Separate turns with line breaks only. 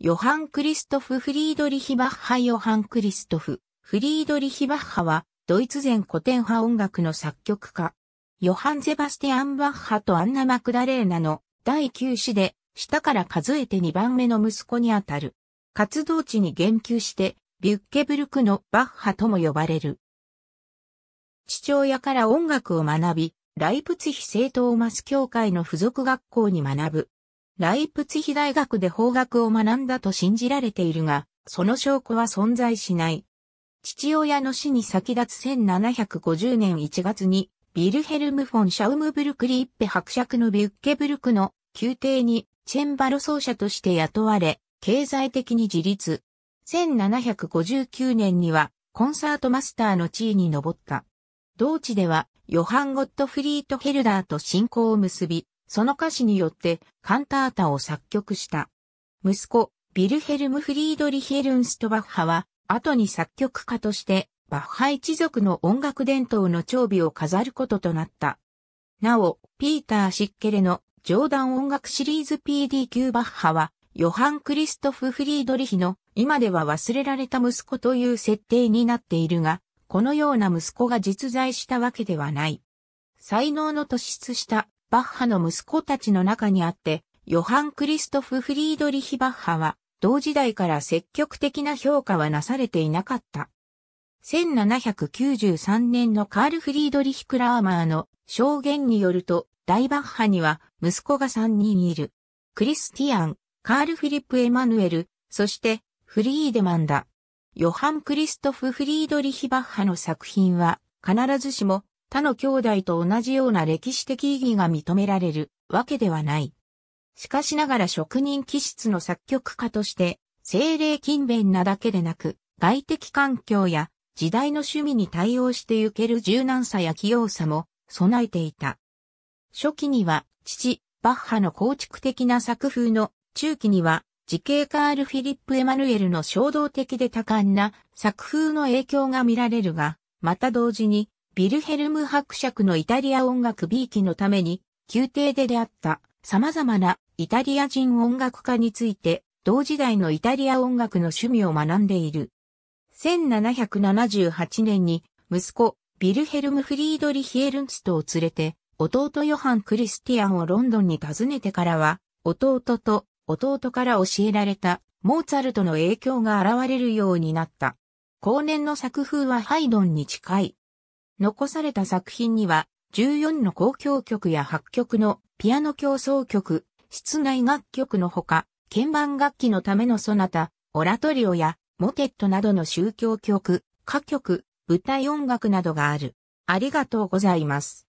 ヨハン・クリストフ・フリードリヒ・バッハヨハン・クリストフ・フリードリヒ・バッハは、ドイツ前古典派音楽の作曲家。ヨハン・ゼバスティアン・バッハとアンナ・マクダレーナの第9子で、下から数えて2番目の息子にあたる。活動地に言及して、ビュッケブルクのバッハとも呼ばれる。父親から音楽を学び、ライプツヒ正ーマス教会の付属学校に学ぶ。ライプツヒ大学で法学を学んだと信じられているが、その証拠は存在しない。父親の死に先立つ1750年1月に、ビルヘルム・フォン・シャウムブルク・リッペ伯爵のビュッケブルクの宮廷にチェンバロ奏者として雇われ、経済的に自立。1759年にはコンサートマスターの地位に上った。同地ではヨハン・ゴットフリート・ヘルダーと親交を結び、その歌詞によってカンタータを作曲した。息子、ビルヘルム・フリードリヒエルンストバッハは、後に作曲家として、バッハ一族の音楽伝統の長尾を飾ることとなった。なお、ピーター・シッケレの冗談音楽シリーズ PDQ バッハは、ヨハン・クリストフ・フリードリヒの今では忘れられた息子という設定になっているが、このような息子が実在したわけではない。才能の突出したバッハの息子たちの中にあって、ヨハン・クリストフ・フリードリヒ・バッハは、同時代から積極的な評価はなされていなかった。1793年のカール・フリードリヒ・クラーマーの証言によると、大バッハには息子が3人いる。クリスティアン、カール・フィリップ・エマヌエル、そしてフリーデマンだ。ヨハン・クリストフ・フリードリヒ・バッハの作品は必ずしも他の兄弟と同じような歴史的意義が認められるわけではない。しかしながら職人気質の作曲家として、精霊勤勉なだけでなく、外的環境や時代の趣味に対応してゆける柔軟さや器用さも備えていた。初期には父、バッハの構築的な作風の中期には時系カール・フィリップ・エマヌエルの衝動的で多感な作風の影響が見られるが、また同時にビルヘルム伯爵のイタリア音楽 B 期のために、宮廷で出会った様々なイタリア人音楽家について、同時代のイタリア音楽の趣味を学んでいる。1778年に息子、ビルヘルム・フリードリヒ・エルンストを連れて、弟ヨハン・クリスティアンをロンドンに訪ねてからは、弟と弟から教えられたモーツァルトの影響が現れるようになった。後年の作風はハイドンに近い。残された作品には、14の交響曲や8曲のピアノ競争曲、室内楽曲のほか、鍵盤楽器のためのソナタ、オラトリオやモテットなどの宗教曲、歌曲、舞台音楽などがある。ありがとうございます。